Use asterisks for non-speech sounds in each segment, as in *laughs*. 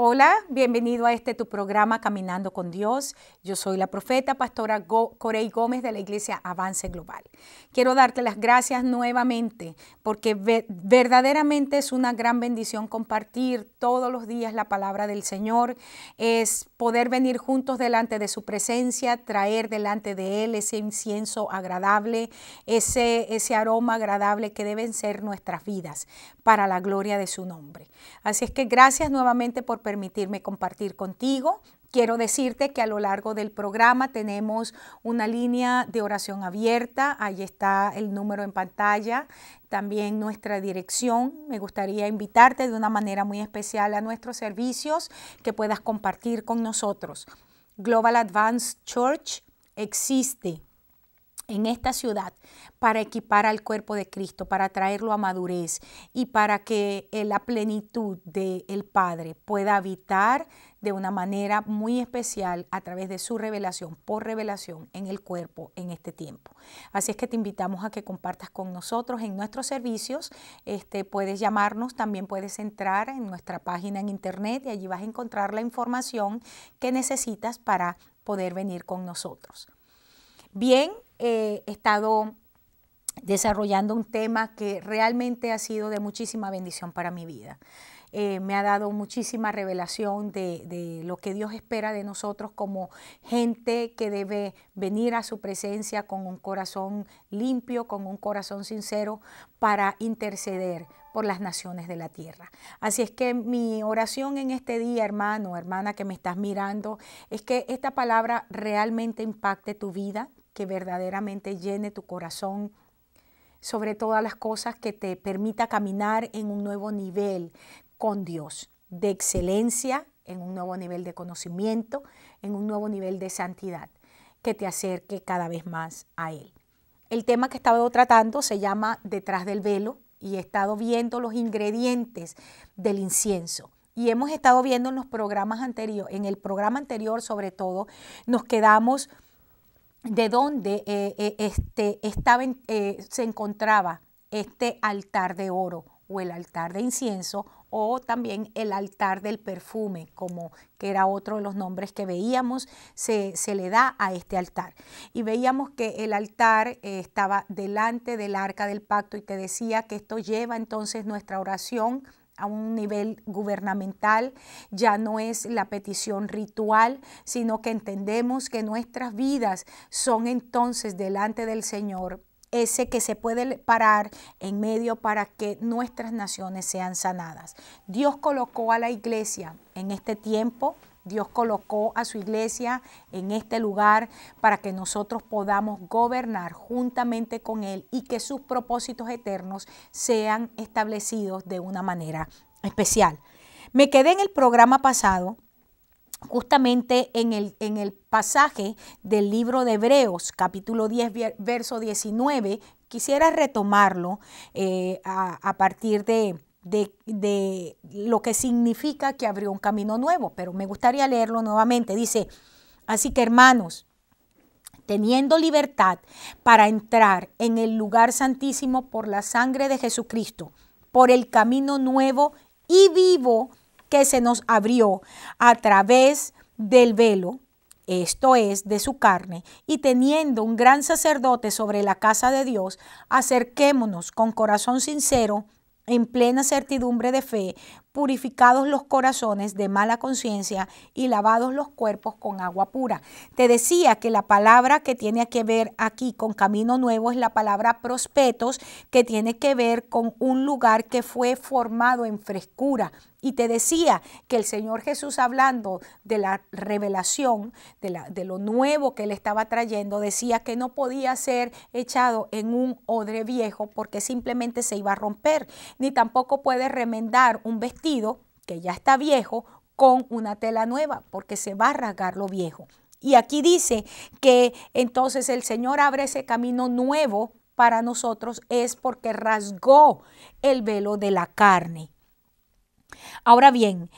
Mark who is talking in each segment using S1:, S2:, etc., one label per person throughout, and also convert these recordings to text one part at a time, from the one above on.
S1: Hola, bienvenido a este tu programa Caminando con Dios. Yo soy la profeta pastora Corey Gómez de la Iglesia Avance Global. Quiero darte las gracias nuevamente porque verdaderamente es una gran bendición compartir todos los días la palabra del Señor, es poder venir juntos delante de su presencia, traer delante de Él ese incienso agradable, ese, ese aroma agradable que deben ser nuestras vidas para la gloria de su nombre. Así es que gracias nuevamente por permitirme compartir contigo. Quiero decirte que a lo largo del programa tenemos una línea de oración abierta, ahí está el número en pantalla, también nuestra dirección. Me gustaría invitarte de una manera muy especial a nuestros servicios que puedas compartir con nosotros. Global Advanced Church existe en esta ciudad para equipar al cuerpo de Cristo, para traerlo a madurez y para que eh, la plenitud del Padre pueda habitar de una manera muy especial a través de su revelación, por revelación en el cuerpo en este tiempo. Así es que te invitamos a que compartas con nosotros en nuestros servicios. Este, puedes llamarnos, también puedes entrar en nuestra página en internet y allí vas a encontrar la información que necesitas para poder venir con nosotros. Bien, eh, he estado desarrollando un tema que realmente ha sido de muchísima bendición para mi vida. Eh, me ha dado muchísima revelación de, de, lo que Dios espera de nosotros como gente que debe venir a su presencia con un corazón limpio, con un corazón sincero para interceder por las naciones de la tierra. Así es que mi oración en este día, hermano, hermana que me estás mirando, es que esta palabra realmente impacte tu vida, que verdaderamente llene tu corazón sobre todas las cosas, que te permita caminar en un nuevo nivel con Dios, de excelencia, en un nuevo nivel de conocimiento, en un nuevo nivel de santidad, que te acerque cada vez más a Él. El tema que he estado tratando se llama Detrás del velo y he estado viendo los ingredientes del incienso. Y hemos estado viendo en los programas anteriores, en el programa anterior sobre todo, nos quedamos de donde eh, eh, este, estaba, eh, se encontraba este altar de oro o el altar de incienso o también el altar del perfume, como que era otro de los nombres que veíamos, se, le da a este altar. Y veíamos que el altar estaba delante del arca del pacto y te decía que esto lleva entonces nuestra oración a un nivel gubernamental, ya no es la petición ritual, sino que entendemos que nuestras vidas son entonces delante del Señor ese que se puede parar en medio para que nuestras naciones sean sanadas. Dios colocó a la iglesia en este tiempo Dios colocó a su iglesia en este lugar para que nosotros podamos gobernar juntamente con Él y que sus propósitos eternos sean establecidos de una manera especial. Me quedé en el programa pasado justamente en el, en el, pasaje del libro de Hebreos, capítulo 10, verso 19, quisiera retomarlo eh, a, partir de, de, lo que significa que abrió un camino nuevo, pero me gustaría leerlo nuevamente. Dice, así que hermanos, teniendo libertad para entrar en el lugar santísimo por la sangre de Jesucristo, por el camino nuevo y vivo que se nos abrió a través del velo, esto es, de su carne, y teniendo un gran sacerdote sobre la casa de Dios, acerquémonos con corazón sincero en plena certidumbre de fe, purificados los corazones de mala conciencia y lavados los cuerpos con agua pura. Te decía que la palabra que tiene que ver aquí con camino nuevo es la palabra prospetos, que tiene que ver con un lugar que fue formado en frescura, y te decía que el Señor Jesús hablando de la revelación, de, lo nuevo que él estaba trayendo, decía que no podía ser echado en un odre viejo porque simplemente se iba a romper, ni tampoco puede remendar un vestido que ya está viejo con una tela nueva porque se va a rasgar lo viejo. Y aquí dice que entonces el Señor abre ese camino nuevo para nosotros es porque rasgó el velo de la carne Ahora bien,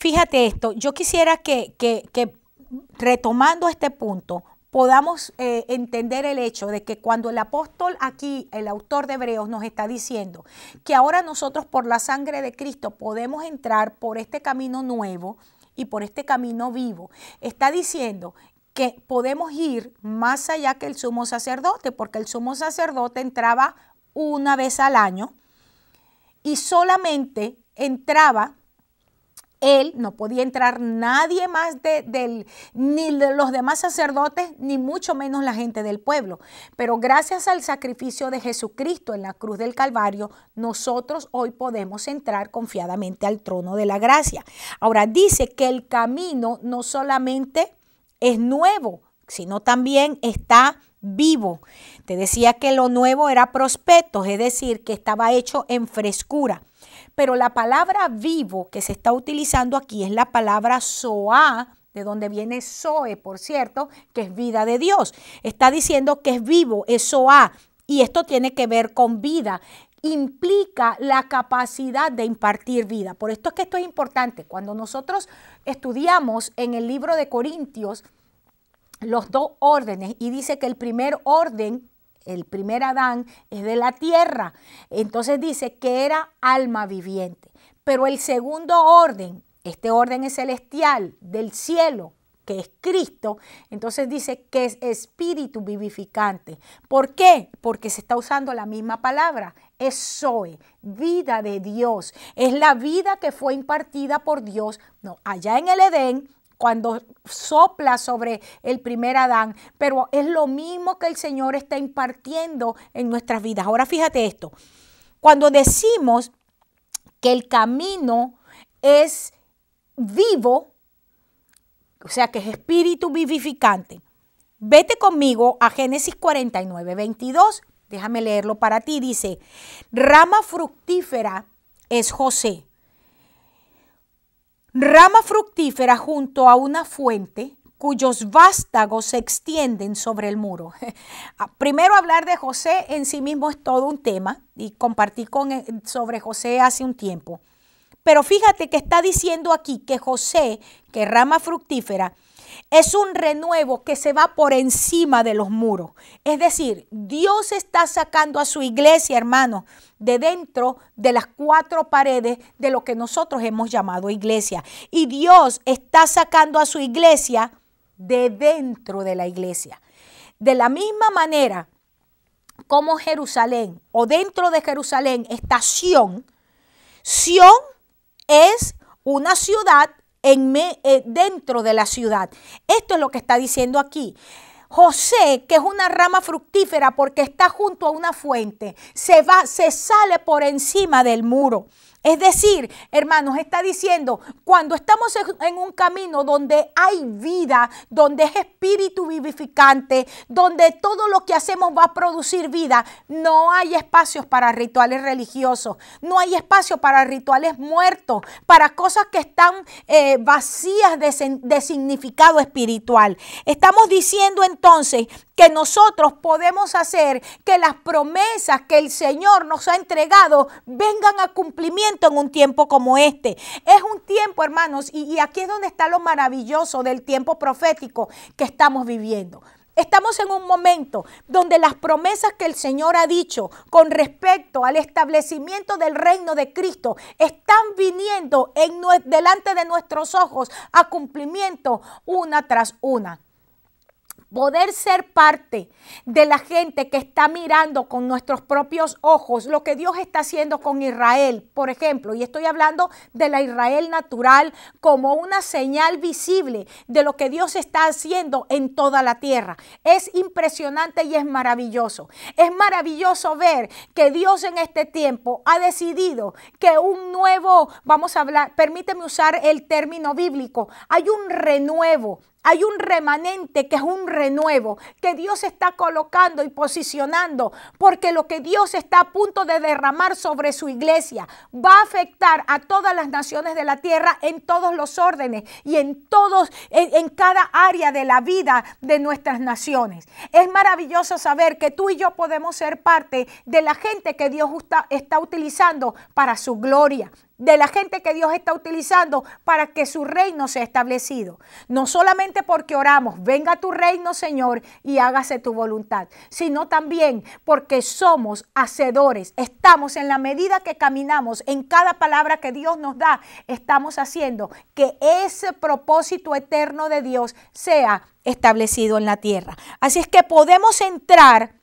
S1: fíjate esto, yo quisiera que, que, que retomando este punto, podamos eh, entender el hecho de que cuando el apóstol aquí, el autor de Hebreos, nos está diciendo que ahora nosotros por la sangre de Cristo podemos entrar por este camino nuevo y por este camino vivo, está diciendo que podemos ir más allá que el sumo sacerdote, porque el sumo sacerdote entraba una vez al año y solamente entraba él, no podía entrar nadie más de, del, ni de los demás sacerdotes, ni mucho menos la gente del pueblo. Pero gracias al sacrificio de Jesucristo en la cruz del Calvario, nosotros hoy podemos entrar confiadamente al trono de la gracia. Ahora dice que el camino no solamente es nuevo, sino también está vivo. Te decía que lo nuevo era prospectos, es decir, que estaba hecho en frescura. Pero la palabra vivo que se está utilizando aquí es la palabra soa, de donde viene Zoe, por cierto, que es vida de Dios. Está diciendo que es vivo, es Zoa, y esto tiene que ver con vida. Implica la capacidad de impartir vida. Por esto es que esto es importante. Cuando nosotros estudiamos en el libro de Corintios los dos órdenes y dice que el primer orden el primer Adán es de la tierra. Entonces dice que era alma viviente. Pero el segundo orden, este orden es celestial, del cielo, que es Cristo, entonces dice que es espíritu vivificante. ¿Por qué? Porque se está usando la misma palabra. Es soy vida de Dios. Es la vida que fue impartida por Dios no, allá en el Edén cuando sopla sobre el primer Adán, pero es lo mismo que el Señor está impartiendo en nuestras vidas. Ahora fíjate esto, cuando decimos que el camino es vivo, o sea, que es espíritu vivificante, vete conmigo a Génesis 49, 22, déjame leerlo para ti, dice, rama fructífera es José Rama fructífera junto a una fuente cuyos vástagos se extienden sobre el muro. *laughs* Ah, primero hablar de José en sí mismo es todo un tema y compartí eh, sobre José hace un tiempo. Pero fíjate que está diciendo aquí que José, que rama fructífera, es un renuevo que se va por encima de los muros. Es decir, Dios está sacando a su iglesia, hermano, de dentro de las cuatro paredes de lo que nosotros hemos llamado iglesia. Y Dios está sacando a su iglesia de dentro de la iglesia. De la misma manera como Jerusalén o dentro de Jerusalén está Sión, Sión es una ciudad eh, dentro de la ciudad. Esto es lo que está diciendo aquí. José, que es una rama fructífera porque está junto a una fuente, se va, se sale por encima del muro. Es decir, hermanos, está diciendo, cuando estamos en un camino donde hay vida, donde es espíritu vivificante, donde todo lo que hacemos va a producir vida, no hay espacios para rituales religiosos, no hay espacio para rituales muertos, para cosas que están eh, vacías de significado espiritual. Estamos diciendo entonces que nosotros podemos hacer que las promesas que el Señor nos ha entregado vengan a cumplimiento en un tiempo como este. Es un tiempo, hermanos, y, y aquí es donde está lo maravilloso del tiempo profético que estamos viviendo. Estamos en un momento donde las promesas que el Señor ha dicho con respecto al establecimiento del reino de Cristo están viniendo en, delante de nuestros ojos a cumplimiento una tras una poder ser parte de la gente que está mirando con nuestros propios ojos lo que Dios está haciendo con Israel, por ejemplo, y estoy hablando de la Israel natural como una señal visible de lo que Dios está haciendo en toda la tierra. Es impresionante y es maravilloso. Es maravilloso ver que Dios en este tiempo ha decidido que un nuevo, vamos a hablar, permíteme usar el término bíblico, hay un renuevo, hay un remanente que es un renuevo que Dios está colocando y posicionando, porque lo que Dios está a punto de derramar sobre su iglesia va a afectar a todas las naciones de la tierra en todos los órdenes y en todos en, cada área de la vida de nuestras naciones. Es maravilloso saber que tú y yo podemos ser parte de la gente que Dios está utilizando para su gloria, de la gente que Dios está utilizando para que su reino sea establecido. No solamente porque oramos, venga tu reino, Señor, y hágase tu voluntad, sino también porque somos hacedores. Estamos en la medida que caminamos, en cada palabra que Dios nos da, estamos haciendo que ese propósito eterno de Dios sea establecido en la tierra. Así es que podemos entrar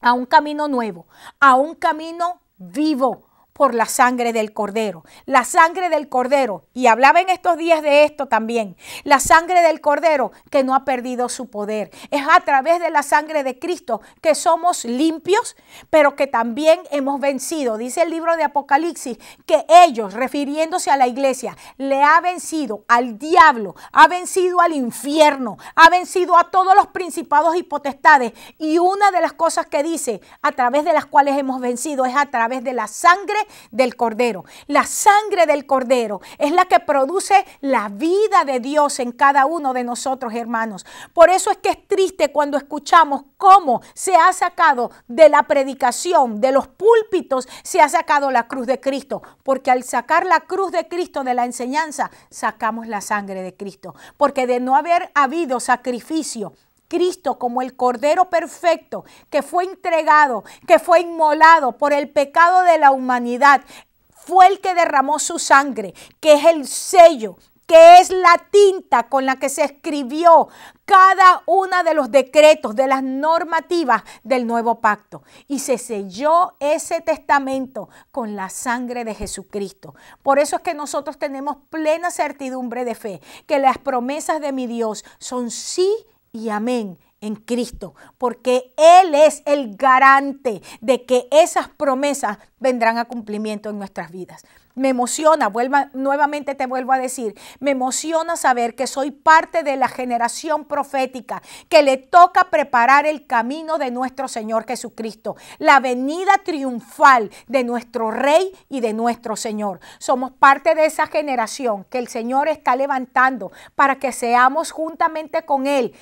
S1: a un camino nuevo, a un camino vivo por la sangre del cordero. La sangre del cordero, y hablaba en estos días de esto también, la sangre del cordero que no ha perdido su poder. Es a través de la sangre de Cristo que somos limpios, pero que también hemos vencido. Dice el libro de Apocalipsis que ellos, refiriéndose a la iglesia, le ha vencido al diablo, ha vencido al infierno, ha vencido a todos los principados y potestades. Y una de las cosas que dice, a través de las cuales hemos vencido, es a través de la sangre del cordero. La sangre del cordero es la que produce la vida de Dios en cada uno de nosotros, hermanos. Por eso es que es triste cuando escuchamos cómo se ha sacado de la predicación, de los púlpitos, se ha sacado la cruz de Cristo. Porque al sacar la cruz de Cristo de la enseñanza, sacamos la sangre de Cristo. Porque de no haber habido sacrificio, Cristo como el Cordero Perfecto que fue entregado, que fue inmolado por el pecado de la humanidad, fue el que derramó su sangre, que es el sello que es la tinta con la que se escribió cada uno de los decretos, de las normativas del nuevo pacto. Y se selló ese testamento con la sangre de Jesucristo. Por eso es que nosotros tenemos plena certidumbre de fe, que las promesas de mi Dios son sí y amén en Cristo, porque Él es el garante de que esas promesas vendrán a cumplimiento en nuestras vidas. Me emociona, vuelva, nuevamente te vuelvo a decir, me emociona saber que soy parte de la generación profética que le toca preparar el camino de nuestro Señor Jesucristo, la venida triunfal de nuestro Rey y de nuestro Señor. Somos parte de esa generación que el Señor está levantando para que seamos juntamente con Él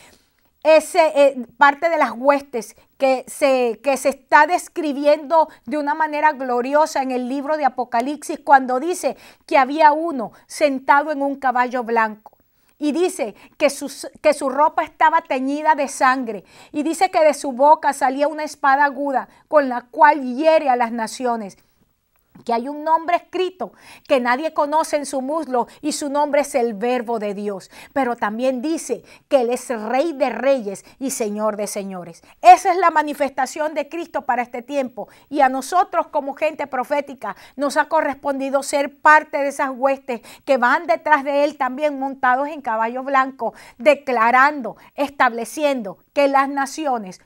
S1: ese, eh, parte de las huestes que se, que se está describiendo de una manera gloriosa en el libro de Apocalipsis cuando dice que había uno sentado en un caballo blanco. Y dice que, que su ropa estaba teñida de sangre. Y dice que de su boca salía una espada aguda con la cual hiere a las naciones que hay un nombre escrito que nadie conoce en su muslo y su nombre es el verbo de Dios. Pero también dice que Él es rey de reyes y señor de señores. Esa es la manifestación de Cristo para este tiempo. Y a nosotros como gente profética nos ha correspondido ser parte de esas huestes que van detrás de Él también montados en caballo blanco, declarando, estableciendo que las naciones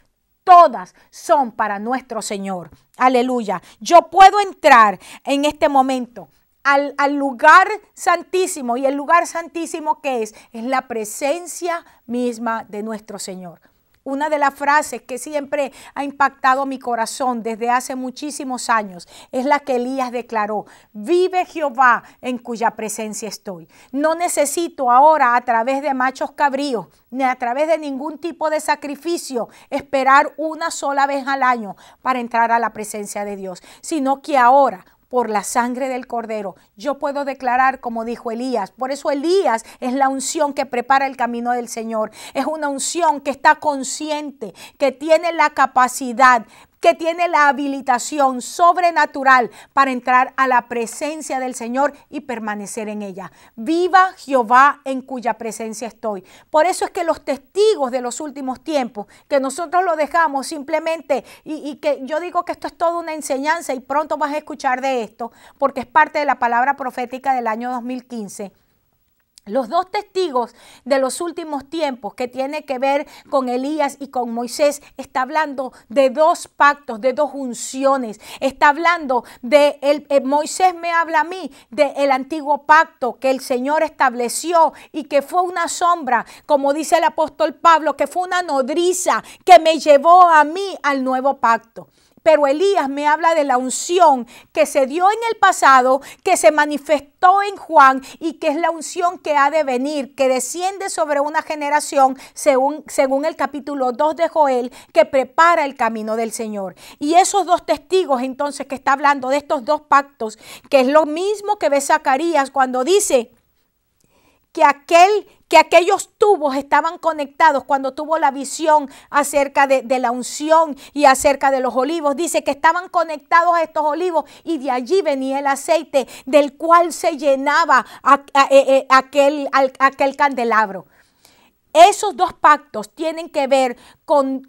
S1: todas son para nuestro Señor. Aleluya. Yo puedo entrar en este momento al, lugar santísimo. ¿Y el lugar santísimo que es? Es la presencia misma de nuestro Señor una de las frases que siempre ha impactado mi corazón desde hace muchísimos años es la que Elías declaró, vive Jehová en cuya presencia estoy. No necesito ahora a través de machos cabríos, ni a través de ningún tipo de sacrificio, esperar una sola vez al año para entrar a la presencia de Dios, sino que ahora por la sangre del cordero. Yo puedo declarar como dijo Elías. Por eso Elías es la unción que prepara el camino del Señor. Es una unción que está consciente, que tiene la capacidad que tiene la habilitación sobrenatural para entrar a la presencia del Señor y permanecer en ella. Viva Jehová en cuya presencia estoy. Por eso es que los testigos de los últimos tiempos, que nosotros lo dejamos simplemente, y, que yo digo que esto es toda una enseñanza y pronto vas a escuchar de esto, porque es parte de la palabra profética del año 2015 los dos testigos de los últimos tiempos que tiene que ver con Elías y con Moisés está hablando de dos pactos, de dos unciones. Está hablando de eh, Moisés me habla a mí del el antiguo pacto que el Señor estableció y que fue una sombra, como dice el apóstol Pablo, que fue una nodriza que me llevó a mí al nuevo pacto. Pero Elías me habla de la unción que se dio en el pasado, que se manifestó en Juan y que es la unción que ha de venir, que desciende sobre una generación, según, según el capítulo 2 de Joel, que prepara el camino del Señor. Y esos dos testigos entonces que está hablando de estos dos pactos, que es lo mismo que ve Zacarías cuando dice, que aquel que aquellos tubos estaban conectados cuando tuvo la visión acerca de, la unción y acerca de los olivos. Dice que estaban conectados a estos olivos y de allí venía el aceite del cual se llenaba eh, eh, aquel, aquel candelabro. Esos dos pactos tienen que ver con,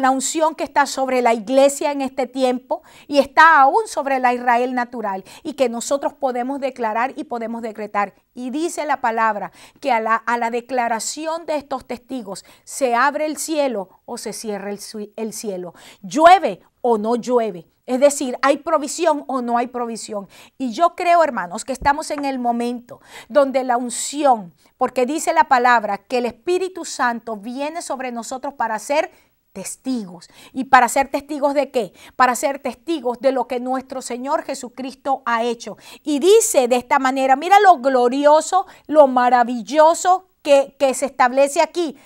S1: la unción que está sobre la iglesia en este tiempo y está aún sobre la Israel natural y que nosotros podemos declarar y podemos decretar. Y dice la palabra que a la, declaración de estos testigos se abre el cielo o se cierra el, el cielo. Llueve o no llueve. Es decir, hay provisión o no hay provisión. Y yo creo, hermanos, que estamos en el momento donde la unción, porque dice la palabra, que el Espíritu Santo viene sobre nosotros para ser testigos. ¿Y para ser testigos de qué? Para ser testigos de lo que nuestro Señor Jesucristo ha hecho. Y dice de esta manera, mira lo glorioso, lo maravilloso que, que se establece aquí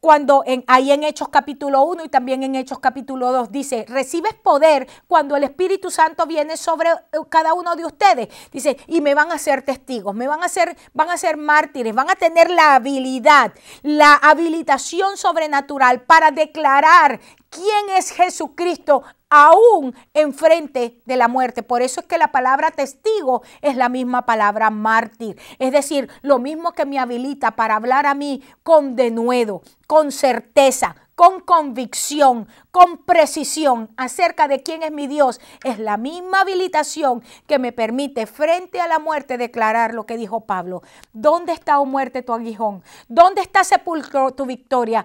S1: cuando en, ahí en Hechos capítulo 1 y también en Hechos capítulo 2 dice, recibes poder cuando el Espíritu Santo viene sobre eh, cada uno de ustedes. Dice, y me van a ser testigos, me van a ser, van a ser mártires, van a tener la habilidad, la habilitación sobrenatural para declarar quién es Jesucristo aún enfrente de la muerte. Por eso es que la palabra testigo es la misma palabra mártir. Es decir, lo mismo que me habilita para hablar a mí con denuedo, con certeza, con convicción, con precisión acerca de quién es mi Dios, es la misma habilitación que me permite frente a la muerte declarar lo que dijo Pablo. ¿Dónde está, o oh muerte, tu aguijón? ¿Dónde está, sepulcro, tu victoria?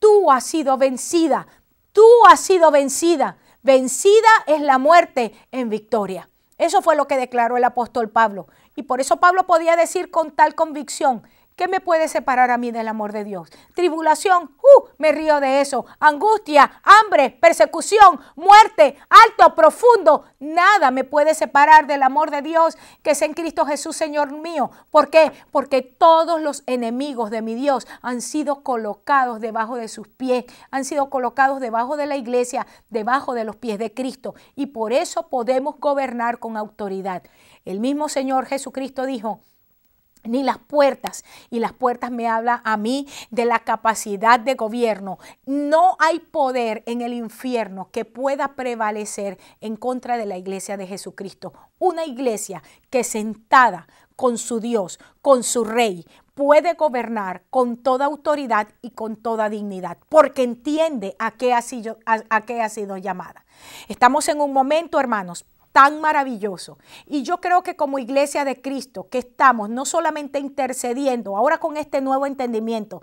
S1: Tú has sido vencida. Tú has sido vencida. Vencida es la muerte en victoria. Eso fue lo que declaró el apóstol Pablo. Y por eso Pablo podía decir con tal convicción, ¿Qué me puede separar a mí del amor de Dios? Tribulación, uh, me río de eso. Angustia, hambre, persecución, muerte, alto, profundo. Nada me puede separar del amor de Dios que es en Cristo Jesús, Señor mío. ¿Por qué? Porque todos los enemigos de mi Dios han sido colocados debajo de sus pies, han sido colocados debajo de la iglesia, debajo de los pies de Cristo. Y por eso podemos gobernar con autoridad. El mismo Señor Jesucristo dijo, ni las puertas. Y las puertas me habla a mí de la capacidad de gobierno. No hay poder en el infierno que pueda prevalecer en contra de la iglesia de Jesucristo. Una iglesia que sentada con su Dios, con su rey, puede gobernar con toda autoridad y con toda dignidad, porque entiende a qué ha sido, a, a qué ha sido llamada. Estamos en un momento, hermanos, tan maravilloso. Y yo creo que como iglesia de Cristo, que estamos no solamente intercediendo, ahora con este nuevo entendimiento,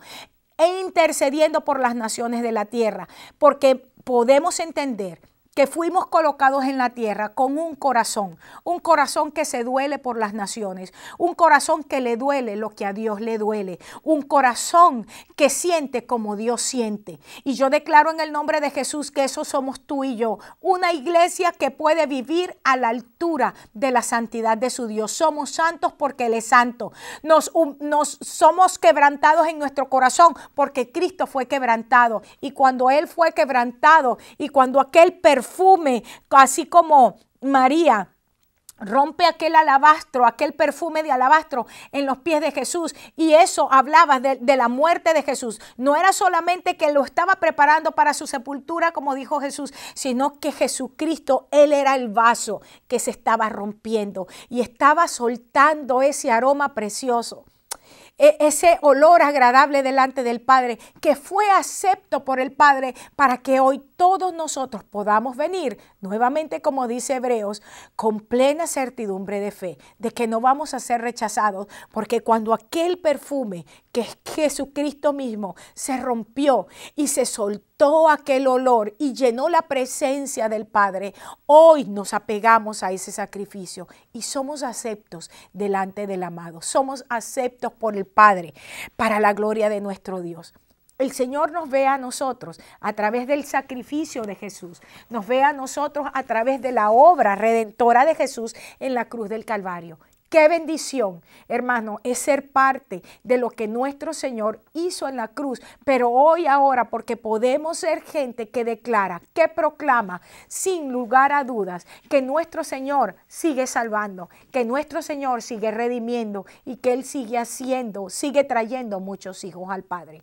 S1: e intercediendo por las naciones de la tierra, porque podemos entender que fuimos colocados en la tierra con un corazón, un corazón que se duele por las naciones, un corazón que le duele lo que a Dios le duele, un corazón que siente como Dios siente. Y yo declaro en el nombre de Jesús que eso somos tú y yo, una iglesia que puede vivir a la altura de la santidad de su Dios. Somos santos porque Él es santo. Nos, somos quebrantados en nuestro corazón porque Cristo fue quebrantado. Y cuando Él fue quebrantado y cuando aquel perfume, así como María rompe aquel alabastro, aquel perfume de alabastro en los pies de Jesús. Y eso hablaba de, la muerte de Jesús. No era solamente que lo estaba preparando para su sepultura, como dijo Jesús, sino que Jesucristo, Él era el vaso que se estaba rompiendo y estaba soltando ese aroma precioso e, ese olor agradable delante del Padre, que fue acepto por el Padre para que hoy todos nosotros podamos venir nuevamente, como dice Hebreos, con plena certidumbre de fe, de que no vamos a ser rechazados, porque cuando aquel perfume que es Jesucristo mismo se rompió y se soltó aquel olor y llenó la presencia del Padre, hoy nos apegamos a ese sacrificio y somos aceptos delante del amado, somos aceptos por el Padre para la gloria de nuestro Dios el Señor nos ve a nosotros a través del sacrificio de Jesús, nos ve a nosotros a través de la obra redentora de Jesús en la cruz del Calvario. Qué bendición, hermano, es ser parte de lo que nuestro Señor hizo en la cruz, pero hoy ahora, porque podemos ser gente que declara, que proclama, sin lugar a dudas, que nuestro Señor sigue salvando, que nuestro Señor sigue redimiendo y que Él sigue haciendo, sigue trayendo muchos hijos al Padre.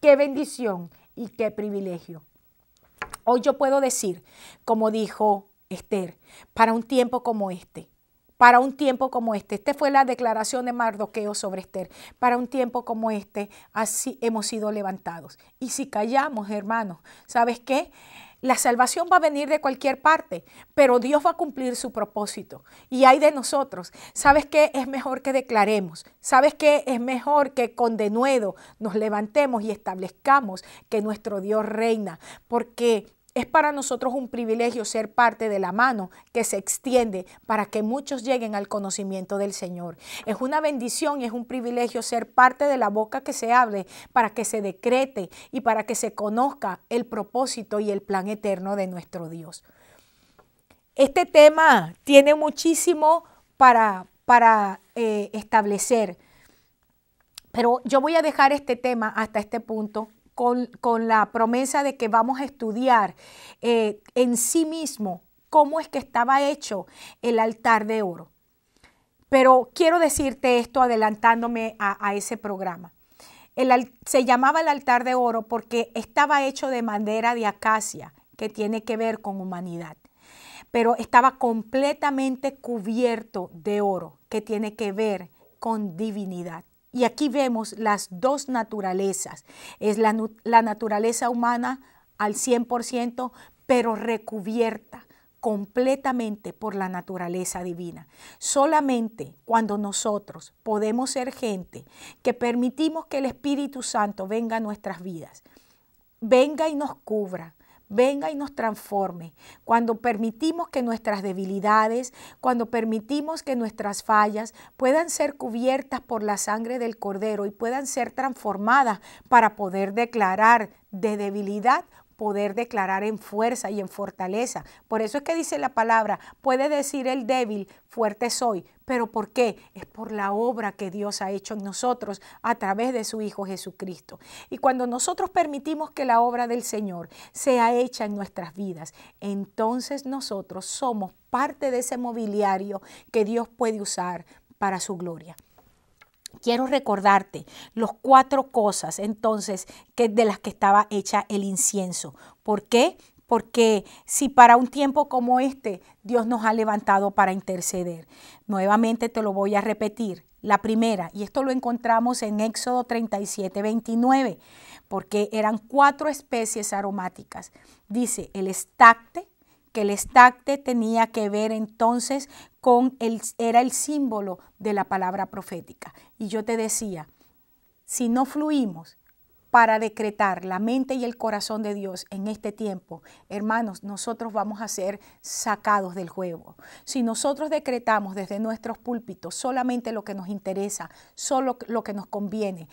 S1: Qué bendición y qué privilegio. Hoy yo puedo decir, como dijo Esther, para un tiempo como este, para un tiempo como este. Esta fue la declaración de Mardoqueo sobre Esther. Para un tiempo como este, así hemos sido levantados. Y si callamos, hermanos, ¿sabes qué? La salvación va a venir de cualquier parte, pero Dios va a cumplir su propósito. Y hay de nosotros, ¿sabes qué? Es mejor que declaremos, ¿sabes qué? Es mejor que con denuedo nos levantemos y establezcamos que nuestro Dios reina, porque es para nosotros un privilegio ser parte de la mano que se extiende para que muchos lleguen al conocimiento del Señor. Es una bendición y es un privilegio ser parte de la boca que se hable para que se decrete y para que se conozca el propósito y el plan eterno de nuestro Dios. Este tema tiene muchísimo para, para eh, establecer, pero yo voy a dejar este tema hasta este punto con, la promesa de que vamos a estudiar eh, en sí mismo cómo es que estaba hecho el altar de oro. Pero quiero decirte esto adelantándome a, ese programa. se llamaba el altar de oro porque estaba hecho de madera de acacia, que tiene que ver con humanidad, pero estaba completamente cubierto de oro, que tiene que ver con divinidad. Y aquí vemos las dos naturalezas. Es la, naturaleza humana al 100%, pero recubierta completamente por la naturaleza divina. Solamente cuando nosotros podemos ser gente que permitimos que el Espíritu Santo venga a nuestras vidas, venga y nos cubra, venga y nos transforme. Cuando permitimos que nuestras debilidades, cuando permitimos que nuestras fallas puedan ser cubiertas por la sangre del Cordero y puedan ser transformadas para poder declarar de debilidad poder declarar en fuerza y en fortaleza. Por eso es que dice la palabra, puede decir el débil, fuerte soy. ¿Pero por qué? Es por la obra que Dios ha hecho en nosotros a través de su Hijo Jesucristo. Y cuando nosotros permitimos que la obra del Señor sea hecha en nuestras vidas, entonces nosotros somos parte de ese mobiliario que Dios puede usar para su gloria quiero recordarte los cuatro cosas entonces que de las que estaba hecha el incienso. ¿Por qué? Porque si para un tiempo como este Dios nos ha levantado para interceder, nuevamente te lo voy a repetir. La primera, y esto lo encontramos en Éxodo 37, 29, porque eran cuatro especies aromáticas. Dice el estacte, que el estacte tenía que ver entonces con el, era el símbolo de la palabra profética. Y yo te decía, si no fluimos para decretar la mente y el corazón de Dios en este tiempo, hermanos, nosotros vamos a ser sacados del juego. Si nosotros decretamos desde nuestros púlpitos solamente lo que nos interesa, solo lo que nos conviene,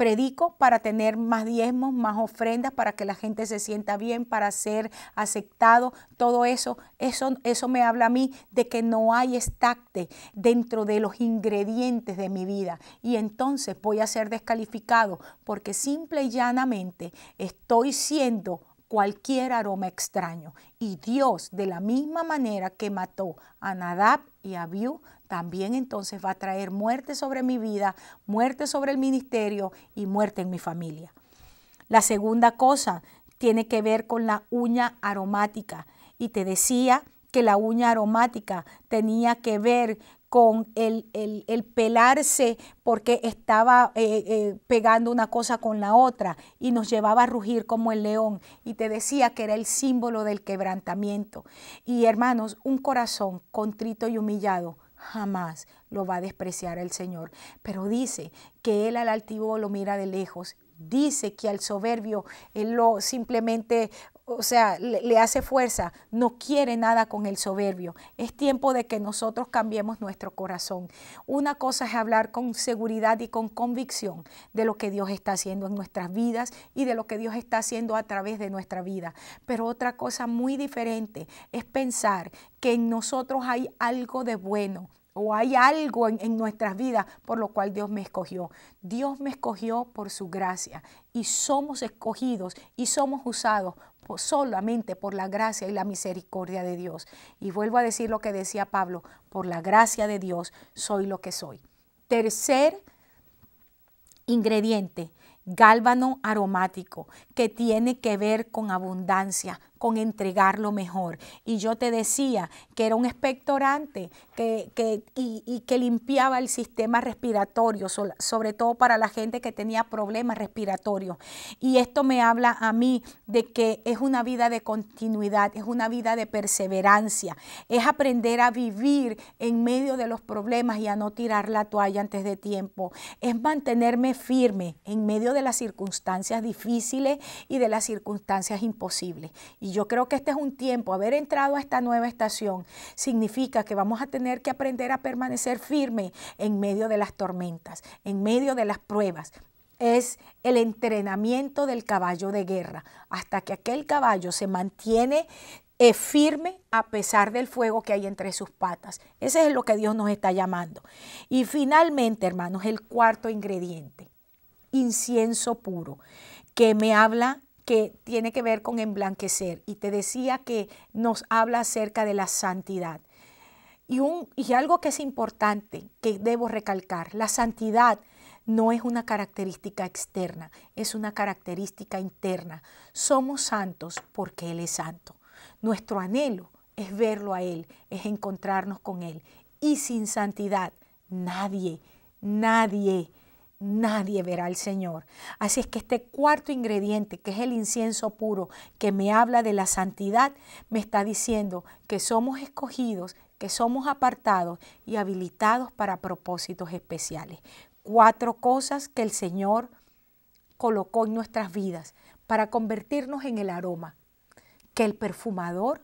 S1: predico para tener más diezmos, más ofrendas, para que la gente se sienta bien, para ser aceptado, todo eso, eso, eso me habla a mí de que no hay estacte dentro de los ingredientes de mi vida. Y entonces voy a ser descalificado porque simple y llanamente estoy siendo cualquier aroma extraño. Y Dios, de la misma manera que mató a Nadab y a Abiú, también entonces va a traer muerte sobre mi vida, muerte sobre el ministerio y muerte en mi familia. La segunda cosa tiene que ver con la uña aromática. Y te decía que la uña aromática tenía que ver con el, el, pelarse porque estaba eh, eh, pegando una cosa con la otra y nos llevaba a rugir como el león. Y te decía que era el símbolo del quebrantamiento. Y hermanos, un corazón contrito y humillado jamás lo va a despreciar el Señor. Pero dice que Él al altivo lo mira de lejos. Dice que al soberbio Él lo simplemente o sea, le, hace fuerza, no quiere nada con el soberbio. Es tiempo de que nosotros cambiemos nuestro corazón. Una cosa es hablar con seguridad y con convicción de lo que Dios está haciendo en nuestras vidas y de lo que Dios está haciendo a través de nuestra vida. Pero otra cosa muy diferente es pensar que en nosotros hay algo de bueno o hay algo en, nuestras vidas por lo cual Dios me escogió. Dios me escogió por su gracia y somos escogidos y somos usados solamente por la gracia y la misericordia de Dios. Y vuelvo a decir lo que decía Pablo, por la gracia de Dios soy lo que soy. Tercer ingrediente, gálbano aromático, que tiene que ver con abundancia, con entregar lo mejor. Y yo te decía que era un expectorante que, y, que limpiaba el sistema respiratorio, sobre todo para la gente que tenía problemas respiratorios. Y esto me habla a mí de que es una vida de continuidad, es una vida de perseverancia, es aprender a vivir en medio de los problemas y a no tirar la toalla antes de tiempo, es mantenerme firme en medio de las circunstancias difíciles y de las circunstancias imposibles. Y yo creo que este es un tiempo, haber entrado a esta nueva estación significa que vamos a tener que aprender a permanecer firme en medio de las tormentas, en medio de las pruebas, es el entrenamiento del caballo de guerra, hasta que aquel caballo se mantiene eh, firme a pesar del fuego que hay entre sus patas. Ese es lo que Dios nos está llamando. Y finalmente, hermanos, el cuarto ingrediente, incienso puro, que me habla que tiene que ver con emblanquecer. Y te decía que nos habla acerca de la santidad. Y, un, y algo que es importante, que debo recalcar, la santidad no es una característica externa, es una característica interna. Somos santos porque Él es santo. Nuestro anhelo es verlo a Él, es encontrarnos con Él. Y sin santidad, nadie, nadie nadie verá al Señor. Así es que este cuarto ingrediente, que es el incienso puro, que me habla de la santidad, me está diciendo que somos escogidos, que somos apartados y habilitados para propósitos especiales. Cuatro cosas que el Señor colocó en nuestras vidas para convertirnos en el aroma que el perfumador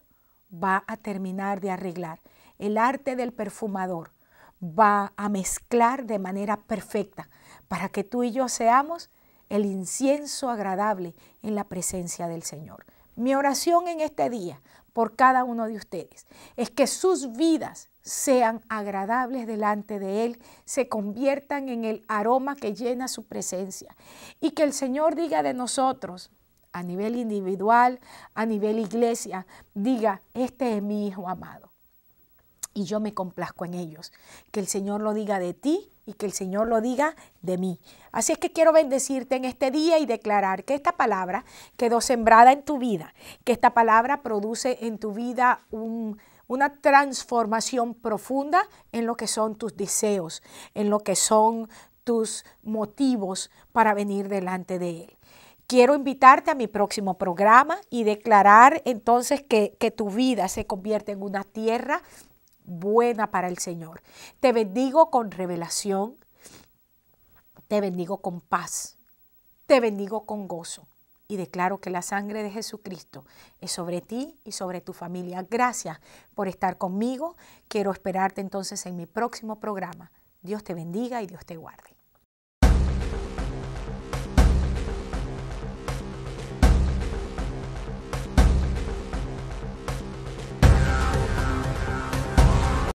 S1: va a terminar de arreglar. El arte del perfumador va a mezclar de manera perfecta para que tú y yo seamos el incienso agradable en la presencia del Señor. Mi oración en este día por cada uno de ustedes es que sus vidas sean agradables delante de Él, se conviertan en el aroma que llena su presencia y que el Señor diga de nosotros, a nivel individual, a nivel iglesia, diga, este es mi hijo amado. Y yo me complazco en ellos. Que el Señor lo diga de ti y que el Señor lo diga de mí. Así es que quiero bendecirte en este día y declarar que esta palabra quedó sembrada en tu vida, que esta palabra produce en tu vida una transformación profunda en lo que son tus deseos, en lo que son tus motivos para venir delante de Él. Quiero invitarte a mi próximo programa y declarar entonces que, que tu vida se convierte en una tierra buena para el Señor. Te bendigo con revelación, te bendigo con paz, te bendigo con gozo y declaro que la sangre de Jesucristo es sobre ti y sobre tu familia. Gracias por estar conmigo. Quiero esperarte entonces en mi próximo programa. Dios te bendiga y Dios te guarde.